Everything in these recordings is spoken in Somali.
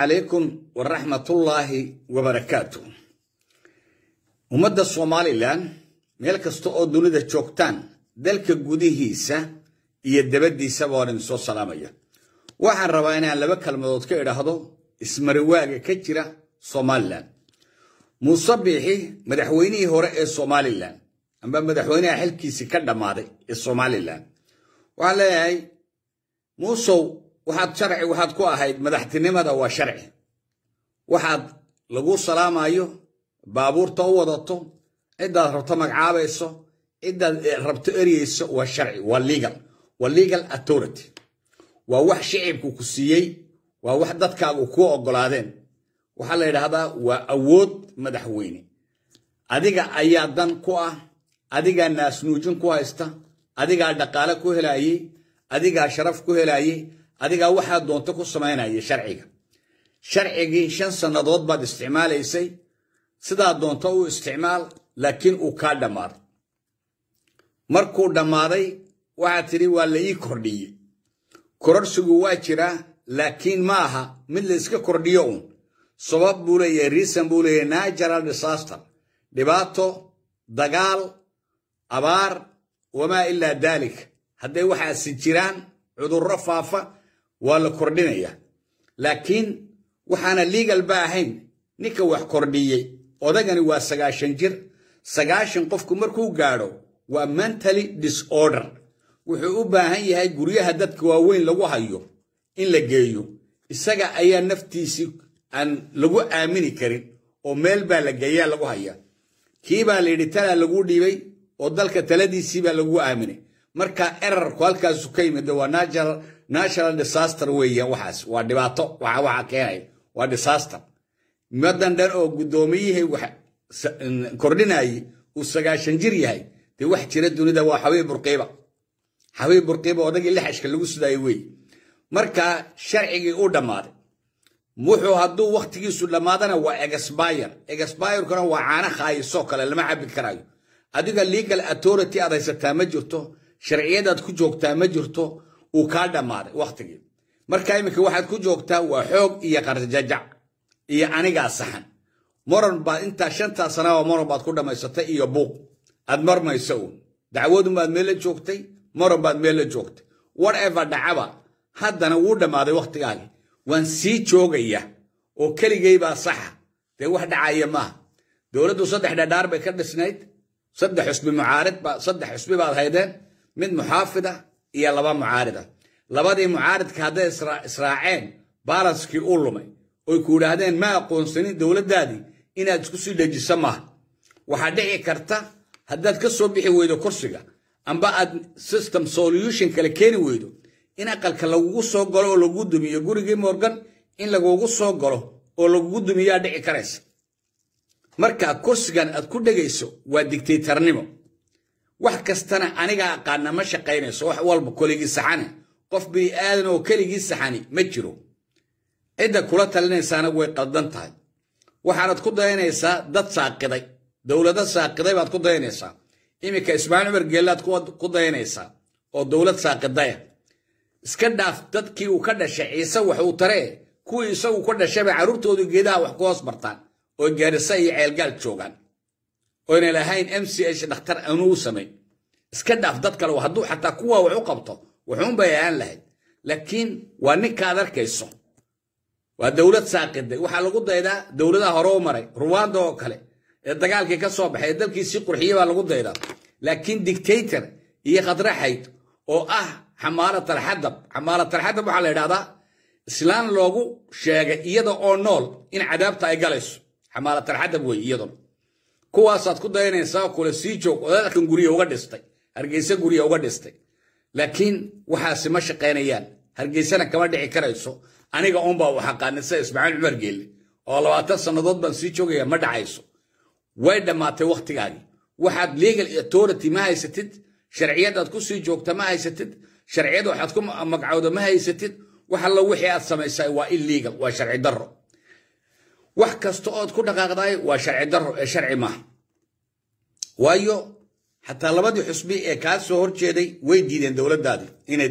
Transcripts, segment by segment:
calaykum waraxmatullaahi wabarakaatu ummadda somalilan meel kasta oo dunida joogtaan dalka gudihiisa iyo dabaddiisaba waan idin soo salaamaya waxaan rabaa inaan laba kalmadood ka idhaahdo ismariwaaga ka jira somalilan muuse biixi madaxweynihii hore ee somalilan amba madaxweynaha xilkiisii ka dhammaaday ee somalilan waxaan leeyahay muusow waxaad sharci waxaad ku ahayd madaxtinimada waa sharci waxaad lagu salaamayo baabuurta u wadato ciddaad rabto magacaabayso ciddaad eh, rabto ereyeyso waa sharci waa legal waa legal authority waa wax shicibku ku siiyey waa wax dadkaagu ku ogolaadeen waxaa la yidhaahdaa waa awood madaxweyne adiga ayaa dan ku ah adigaa naasnuujin ku haysta adigaa dhaqaale ku helaayey adigaa sharaf ku helaayey adigaa waxaa doonta ku samaynaya sharciga sharcigii shan sannadood baad isticmaalaysay sidaa doonta u isticmaal laakiin uu kaa dhammaaday markuu dhammaaday waxaad tidhi waa la ii kordhiyey kororhsigu waa jiraa laakiin ma aha mid la iska kordhiyo uun sabab buu leeyahay riisan buu leeyahay najaral disaster dhibaato dagaal abaar wamaa ilaa daalik hadday waxaasi jiraan cudurro faafa waa la kordhinaya laakiin waxaana liigal ba ahayn ninka wax kordhiyey odagani waa sagaashan jir sagaashan qofku markuu gaadho waa mentally disorder wuxuu u baahan yahay guryaha dadka waaweyn lagu hayo in la geeyo isaga ayaa naftiisii aan lagu aamini karin oo meel baa la geeyaa lagu hayaa kii baa layidhi talaa lagu dhiibay oo dalka taladiisii baa lagu aaminay marka erarku halkaasu ka yimid waa natural national disaster weeya waxaas waa dhibaato waxa keenay waa disaster wadan dhan oo guddoomiyihii kordhinayay uu sagaashan jir yahay dee wax jira dunida waa xawii burqiiba xawii burqiiba odagii lixashka lagu sudaayay weeye marka sharcigii u dhammaaday wuxuu hadduu wakhtigiisu dhammaadana waa egasbayr egasbayrkuna waa caana khaayisoo kale lama cabbi karaayo adiga legal authority aad haysataa ma jirto sharciyadaad ku joogtaa ma jirto uu kaa dhammaaday wakhtigii marka iminka waxaad ku joogtaa waa xoog iyo qarjajac iyo anigaa saxan moran baad intaa shantaa sanaba moran baad ku dhammaysatay iyo buuq aad marmaysa uun dacwadunbaad meel la joogtay moran baad meel la joogtay whatever dhacaba haddana wuu dhammaaday wakhtigaagi waan sii joogaya oo keligaybaa saxa dee wax dhacaya maaha dowladdu saddex dhadhaar bay ka dhisnayd saddex xusbi mucaarad saddex xusbi baad haydeen mid muxaafid ah iyo laba mucaarida ah. labadii mucaaridka hadday israaceen baalanskii uu lumay oy ku yidhaahdeen ma aqoonsanin dowladdaadii inaad isku sii dhejiso maaha waxaa dhici karta haddaad ka soo bixi weydo kursiga amba aad system solution kale keeni weydo in aqalka lagugu soo galo oo lagugu dumiyo gurigii morgan in lagugu soo galo oo lagugu dumiyaa dhici karaysa marka kursigan aad ku dhegayso waa digtaytarnimo wax kastana anigaa aqaana ma shaqaynayso wax walba koligii saxana qof bini aadan oo keligii saxani ma jiro cidda kula talinaysaana way qaldan tahay waxaanad ku dayanaysaa dad saaqiday dowlado saaqiday baad ku daynaysaa iminka ismaaciil cumar geellaad ku daynaysaa oo dowlad saaqidaya iska dhaaf dadkii uu ka dhashay ciise waxuu taree kuwii isagu ka dhashaba caruurtoodu geedaha wax ku hoos bartaan oo gaarisa iyo ceelgaal joogaan oyna lahayn m c h dhakhtar anuu samayn iska dhaaf dad kale hadduu xataa kuwa wax u qabto wuxuunbay ahaan lahayd laakiin waa ninkaad arkayso waa dowlad saaqiday waxaa lagu daydaa dowladaha hore u maray ruwanda oo kale ee dagaalkii ka soo baxay ee dalkii si baa lagu daydaa laakiin dictator iyo khadraxayd oo ah xamaalat alxadab xamaalat alxadab waxaa la yidhahdaa islaan loogu sheegay iyada oo nool in cadaabta ay galayso xamaalat alxadab wey iyaduna kuwaasaad ku dayanaysaa kulesiijoog odaadkan gurya uga dhistay hargeysa gurya uga dhistay laakiin waxaasi ma shaqaynayaan hargeysana kama dhici karayso aniga unbaa u xaqaanisa ismaaciil cumar geelle oo labaatan sannadood baan sii joogaya ma dhacayso way dhammaatay wakhtigaagii waxaad legal authority ma haysatid sharciyadaad ku sii joogta ma haysatid sharciyada waxaad ku magcawda ma haysatid wax allo wixii aad samaysay waa illegal waa sharci darro wax kasta ood ku dhaqaaqday waa sharci ee sharci maaha waayo xataa labadii xusbi ee kaa soo hor jeeday way diideen dowladaadi ina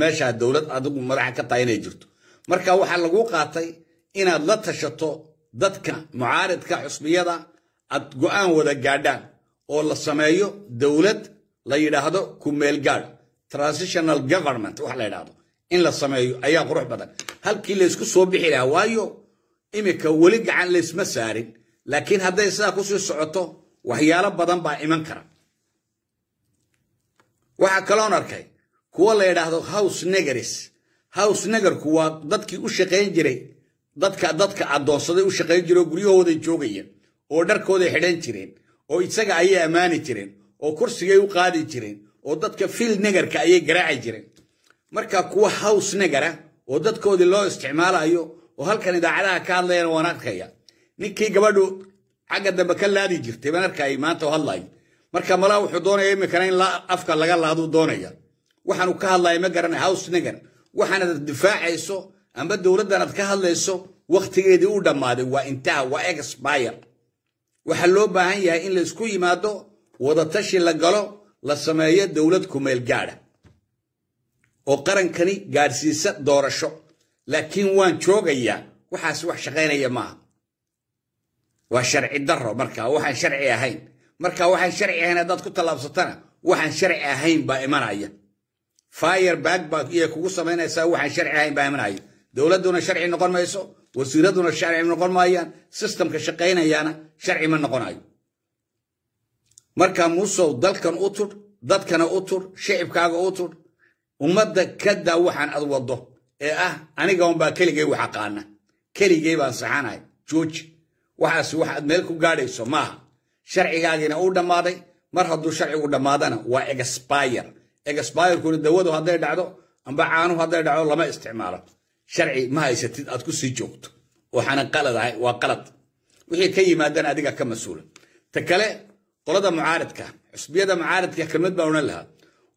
meeshaa dowlad adigu madaxa ka tahay inay jirto marka waxaa lagu qaatay inaad la tashato dadka mucaaridka xusbiyada aad go'aan wada gaadhaan oo la sameeyo dowlad la yidhaahdo kumeelgaad transitional government wax la yidhaahdo in la sameeyo ayaa qurux badan halkii laysku soo bixi lahaa waayo iminka weli gacan laysma saarin laakiin hadday sidaa kusii socoto waxyaalo badan baa iman kara waxaa kaloon arkay kuwa la yidhaahdo house negars house negarku waa dadkii u shaqayn jiray dadka dadka addoonsaday u shaqayn jiroo guryahooday joogayeen oo dharkooday xidhan jireen oo isaga ayay ammaani jireen oo kursigay u qaadi jireen oo dadka fiil negerka ayay garaaci jireen marka kuwa house negara oo dadkoodii loo isticmaalayo oo halkan idaacadaha ka hadlayana waan arkaya ninkii gabadhu xagga dambe ka laadi jirtay baan arkayay maanta oo hadlay marka malaha wuxuu doonaya iminkana in afka laga laaduu doonaya waxaanu ka hadlayay ma garana house nigan waxaanad difaacayso amba dowladdanaad ka hadlayso wakhtigeedii u dhammaaday waa intaha waa expire waxaa loo baahan yahay in laysku yimaado wadatashi la galo la sameeyo dowlad kumeel gaada oo qarankani gaadhsiisa doorasho laakiin waan joogayaa waxaas wax shaqaynaya maaha waa sharci daro marka waxaan sharci ahayn marka waxaan sharci ahayn haddaad ku tallaabsatana waxaan sharci ahayn baa imanaya fire bag baa iyay kugu samaynaysaa waxaan sharci ahayn baa imanaya dowladduna sharci noqon mayso wasiiraduna sharci noqon maayaan sistamka shaqaynayaana sharci ma noqonayo marka musow dalkan u tur dadkana u tur shicibkaaga u tur ummadda ka waxaan ad waddo ee ah aniga unbaa keligay wax aqaana keligay baan saxanahay jooji waxaas wax aad meel ku gaadhayso maaha sharcigaagiina uu dhammaaday mar hadduu sharcigu dhammaadana waa exbayr exbayrkuna dawadu hadday dhacdo amba caanuhu hadday dhacdo lama isticmaalo sharci ma haysatid aad ku sii joogto waxaana qalad waa qalad wixii ka yimaadana adiga ka mas-uula ta kale qolada mucaaradka xusbiyada mucaaradka kelmad baan odhan lahaa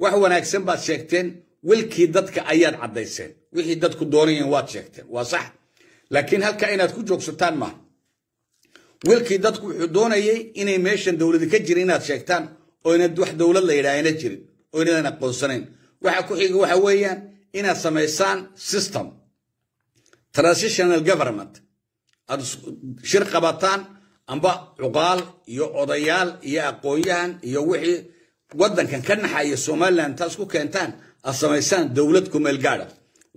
wax wanaagsan baad sheegteen wilkii dadka ayaad caddayseen wixii dadku doonayeen waad sheegteen waa sax laakiin halkaa inaad ku joogsataan maaha wilkii dadku wuxuu doonayay inay meeshan dowladi ka jirin inaad sheegtaan oo inaad wax dowlad la yidhaah ayna jirin oo inadan aqoonsanayn waxa ku xiga waxa weeyaan inaad samaysaan system transitional government aad shir qabataan amba cuqaal iyo odayaal iyo aqoonyahan iyo wixii waddankan ka naxaya somalilan taas ku keentaan ad samaysaan dowlad kumeelgaada ah.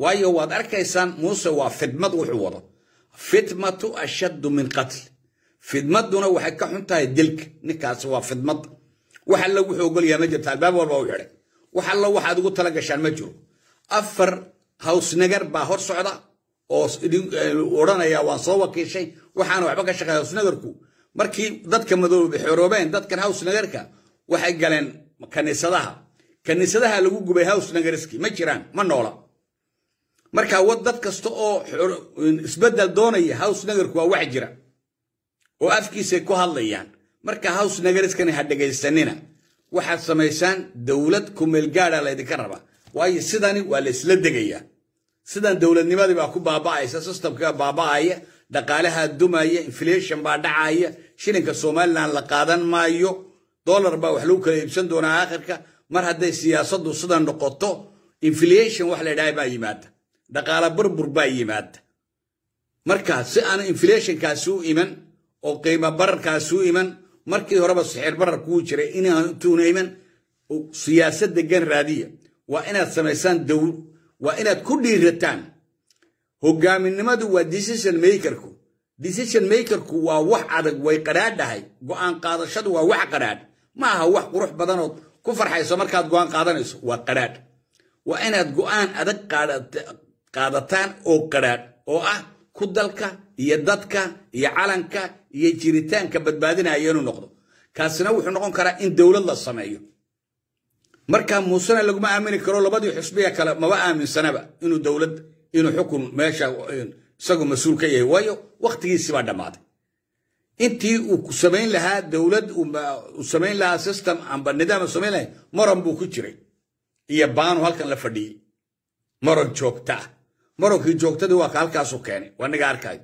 waayo waad arkaysaan muuse waa fidmad wuxuu wado fitmatu ashaddu min qatl fidmaduna waxay ka xun tahay dilka ninkaasi waa fidmad wax alla wuxuu ogolyaha ma jirta albaab walba u xidhay wax alla waxaad ugu tala gashaan ma jiro afar hawsnagar baa hor socda oo eh, odhanaya waan soo wakiishay waxaana waxba ka shaqeeya hawsnagarku markii dadka madoobay galeen kaniisadaha kaniisadaha lagu gubay house nagariski ma jiraan ma noola marka wad dad kasta oo isbedel doonaya house nagarku waa wax jira oo afkiisay ku hadlayaan marka house nagariskani ha dhegaysanina waxaad samaysaan dowlad kumeelgaada ah laydinka raba waayo sidani waa laysla degayaa sidan dowladnimadii baa ku baaba'aysa systemka baaba'aya dhaqaalaha dumaya inflation baa dhacaya shilinka somalilan la qaadan maayo dolar baa wax lagu kala iibsan doonaa aakhirka mar hadday siyaasadu sida noqoto inflation wax la ydhaha baa yimaada dhaqaala burbur baa yimaada marka si aan inflationkaasi u iman oo qiimo bararkaasi u iman markii horeba sixir barar kuu jira intuuna iman siyaasadda ganraadiya waa inaad samaysaan dawl waa inaad ku dhiirataan hogaaminimadu waa decision makerku decision makerku waa wax adag way qadhaadhahay go'aan qaadashadu waa wax qadhaadh ma aha wax qurux badanood ku farxayso markaad go'aan qaadanayso waa qadhaadh waa inaad go'aan adag qaadataan oo qadhaadh oo ah ku dalka iyo dadka iyo calanka iyo jiritaanka badbaadinaya inuu noqdo kaasina wuxuu noqon karaa in dowlad la sameeyo marka muusena laguma aamini karo labadii xusbiya kale maba aaminsanaba inuu dowlad inuu xukun meesha isagu mas-uul ka yahay waayo wakhtigiisii baa dhammaaday intii uu ku samayn lahaa dowlad samayn lahaa system amba nidaam samayn lahay moran buu ku jiray iyo baanu halkan la fadhiyey moran joogta ah joogtadii waa ka keenay waa niga arkaayo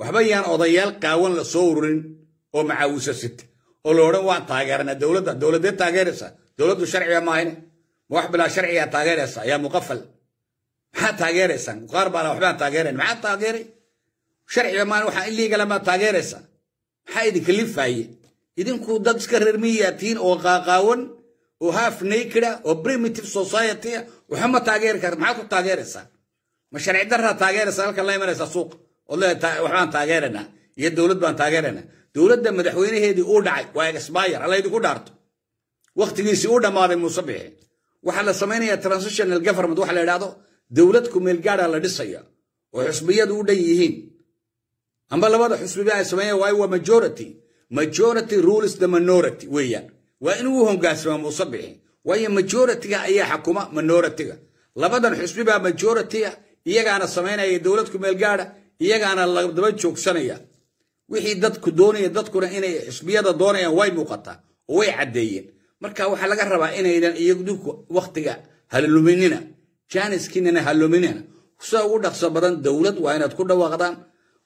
waxba yaan odayaal qaawan la soo ururin oo macaawiso sita oo la odhan waan taageerana dowladda dowladee taageeraysaa dowladdu sharciga maahayne wax bilaa sharcigaa taageeraysaa yaa muqafal maxaa taageeraysaan qaar baana waxbaan taageerayn maxaa taageeray sharciga maahane waxaa in liigalama taageeraysaa maxaa idinka lifaaya idinku dad iska reermiyaatiin oo qaaqaawan oo half nakeda ah, oo primitive societya ah, waxama taageeri kar maxaad ku taageeraysaa ma sharci daraa taageeraysaa halkan la imanaysaa suuq waxbaan taageeranaa iyo dowlad baan taageeranaa dowladda madaxweynaheedii uu dhacay waa exbayr alla idinku dhaarto wakhtigiisii uu dhammaaday muuse bixi waxaa la samaynayaa transitional government waxa la idhahdo dowlad ku meelgaadha ah la dhisaya oo xusbiyadu u dhan yihiin amba labada xusbiba ay sameeyeen waayo waa majority majority rules the minority weeyaan waa inuu hogaansamo muuse bixi waayo majoritiga ayaa xakuma minoritiga labadan xusbibaa majoritiga iyagaana samaynaya dowladku meelgaada iyagaana ladaba joogsanaya wixii dadku doonaya dadkuna inay xusbiyada doonayaan way muuqataa oo way caddeeyeen marka waxaa laga rabaa inaydan iyadinku waktiga haluminina jaaniskiinana haluminina sida ugu dhaqso badan dowlad waa inaad ku dhawaaqdaan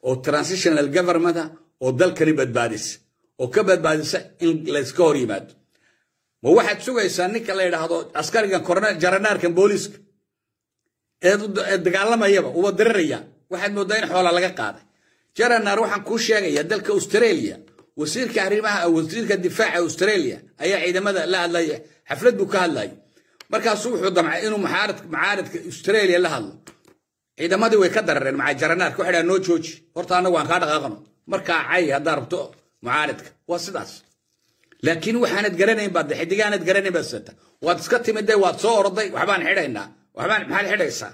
oo transitional governmenta oo dalkani badbaadisa oo ka badbaadisa in layska hor yimaado ma waxaad sugaysaa ninka la yidhaahdo askarigan jaranaarkan booliiska ee dagaalamayaba uba diriraya waxaad mooddaa in xoola laga qaaday jaranaar waxaan kuu sheegaya dalka australia wasiirka arrimaha wasiirka difaaca australia ayaa ciidamada la hadlaya xaflad buu ka hadlaya markaasuu wuxuu damcay inuu macaaridka australia la hadlo ciidamadii way ka darareen macajaranaadka waxay dhahan noo jooji horta annagu waan kaa dhaqaaqno markaa cay haddaa rabto mucaaridka waa sidaas laakiin waxaanad garanayn baad xidigaanad garanayn baad sata waad iska timid waad soo orday waxbaan xidhaynaa waxbaan maxaad xidhaysaa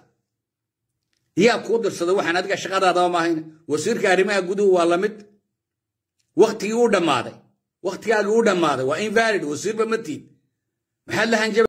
yaa kuu dirsada waxaan adiga shaqadaadaba maahayn wasiirka arrimaha guduhu waa lamid waktigii u dhammaaday waktigaagii u dhammaaday waa invalid wasiirba ma tiid maxaad lahanjaba